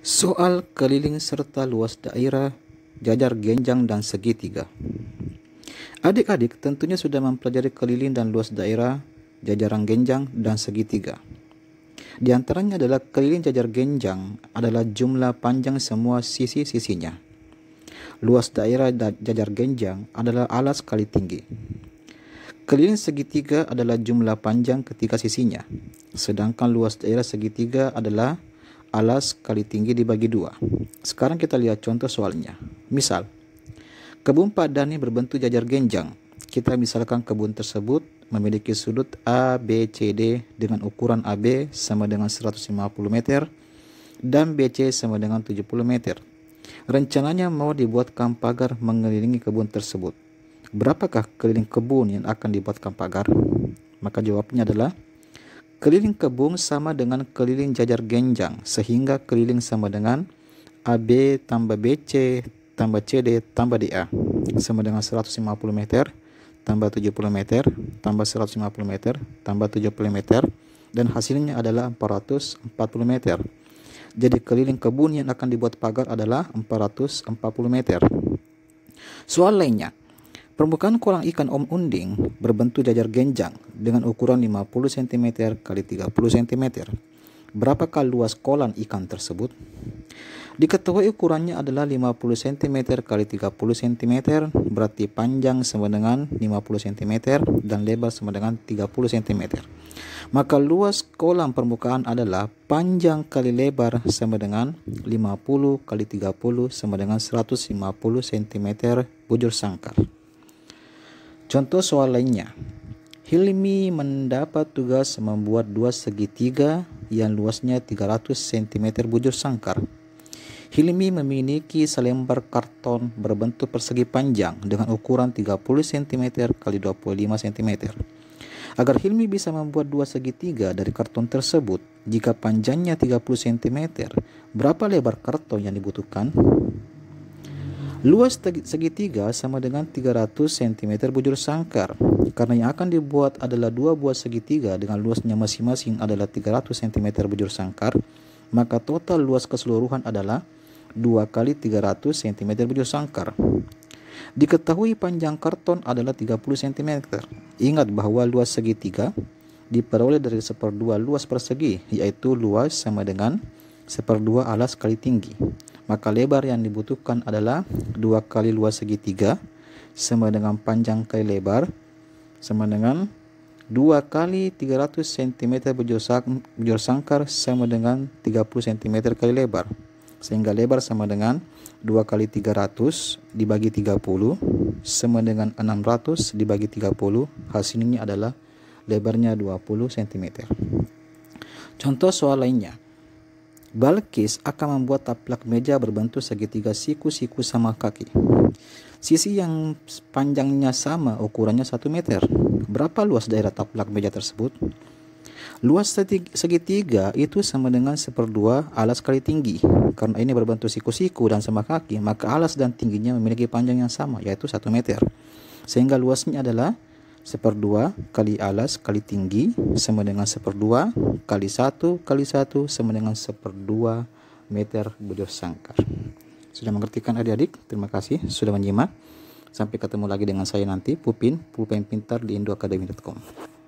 Soal keliling serta luas daerah, jajar genjang dan segitiga. Adik-adik tentunya sudah mempelajari keliling dan luas daerah, jajaran genjang dan segitiga. Di antaranya adalah keliling jajar genjang adalah jumlah panjang semua sisi-sisinya. Luas daerah jajar genjang adalah alas kali tinggi. Keliling segitiga adalah jumlah panjang ketiga sisinya, sedangkan luas daerah segitiga adalah alas kali tinggi dibagi dua. Sekarang kita lihat contoh soalnya. Misal, kebun padani berbentuk jajar genjang. Kita misalkan kebun tersebut memiliki sudut A, B, C, D dengan ukuran AB sama dengan 150 meter dan BC sama dengan 70 meter. Rencananya mau dibuatkan pagar mengelilingi kebun tersebut. Berapakah keliling kebun yang akan dibuatkan pagar? Maka jawabnya adalah Keliling kebung sama dengan keliling jajar genjang, sehingga keliling sama dengan AB tambah BC tambah CD tambah DA, sama dengan 150 meter, tambah 70 meter, tambah 150 meter, tambah 70 meter, dan hasilnya adalah 440 meter. Jadi keliling kebun yang akan dibuat pagar adalah 440 meter. Soal lainnya, Permukaan kolam ikan Om Unding berbentuk jajar genjang dengan ukuran 50 cm x 30 cm. Berapakah luas kolam ikan tersebut? Diketahui ukurannya adalah 50 cm x 30 cm, berarti panjang sama dengan 50 cm dan lebar sama dengan 30 cm. Maka luas kolam permukaan adalah panjang kali lebar sama dengan 50 x 30 sama dengan 150 cm bujur sangkar. Contoh soal lainnya. Hilmi mendapat tugas membuat dua segitiga yang luasnya 300 cm bujur sangkar. Hilmi memiliki selembar karton berbentuk persegi panjang dengan ukuran 30 cm x 25 cm. Agar Hilmi bisa membuat dua segitiga dari karton tersebut, jika panjangnya 30 cm, berapa lebar karton yang dibutuhkan? Luas segitiga sama dengan 300 cm bujur sangkar. Karena yang akan dibuat adalah dua buah segitiga dengan luasnya masing-masing adalah 300 cm bujur sangkar, maka total luas keseluruhan adalah 2 kali 300 cm bujur sangkar. Diketahui panjang karton adalah 30 cm. Ingat bahwa luas segitiga diperoleh dari seperdua luas persegi, yaitu luas sama dengan seperdua alas kali tinggi maka lebar yang dibutuhkan adalah dua kali luas segitiga sama dengan panjang kali lebar sama dengan 2 kali 300 cm bujur sangkar sama dengan 30 cm kali lebar sehingga lebar sama dengan 2 kali 300 dibagi 30 sama dengan 600 dibagi 30 hasilnya adalah lebarnya 20 cm contoh soal lainnya Balkis akan membuat taplak meja berbentuk segitiga siku-siku sama kaki. Sisi yang panjangnya sama ukurannya 1 meter. Berapa luas daerah taplak meja tersebut? Luas segitiga itu sama dengan seperdua alas kali tinggi. Karena ini berbentuk siku-siku dan sama kaki, maka alas dan tingginya memiliki panjang yang sama, yaitu 1 meter. Sehingga luasnya adalah seperdua kali alas kali tinggi sama dengan seperdua kali satu kali satu sama dengan seperdua meter bujur sangkar Sudah mengerti kan adik-adik? Terima kasih sudah menyimak. Sampai ketemu lagi dengan saya nanti, Pupin, Pupin Pintar di indoacademy.com.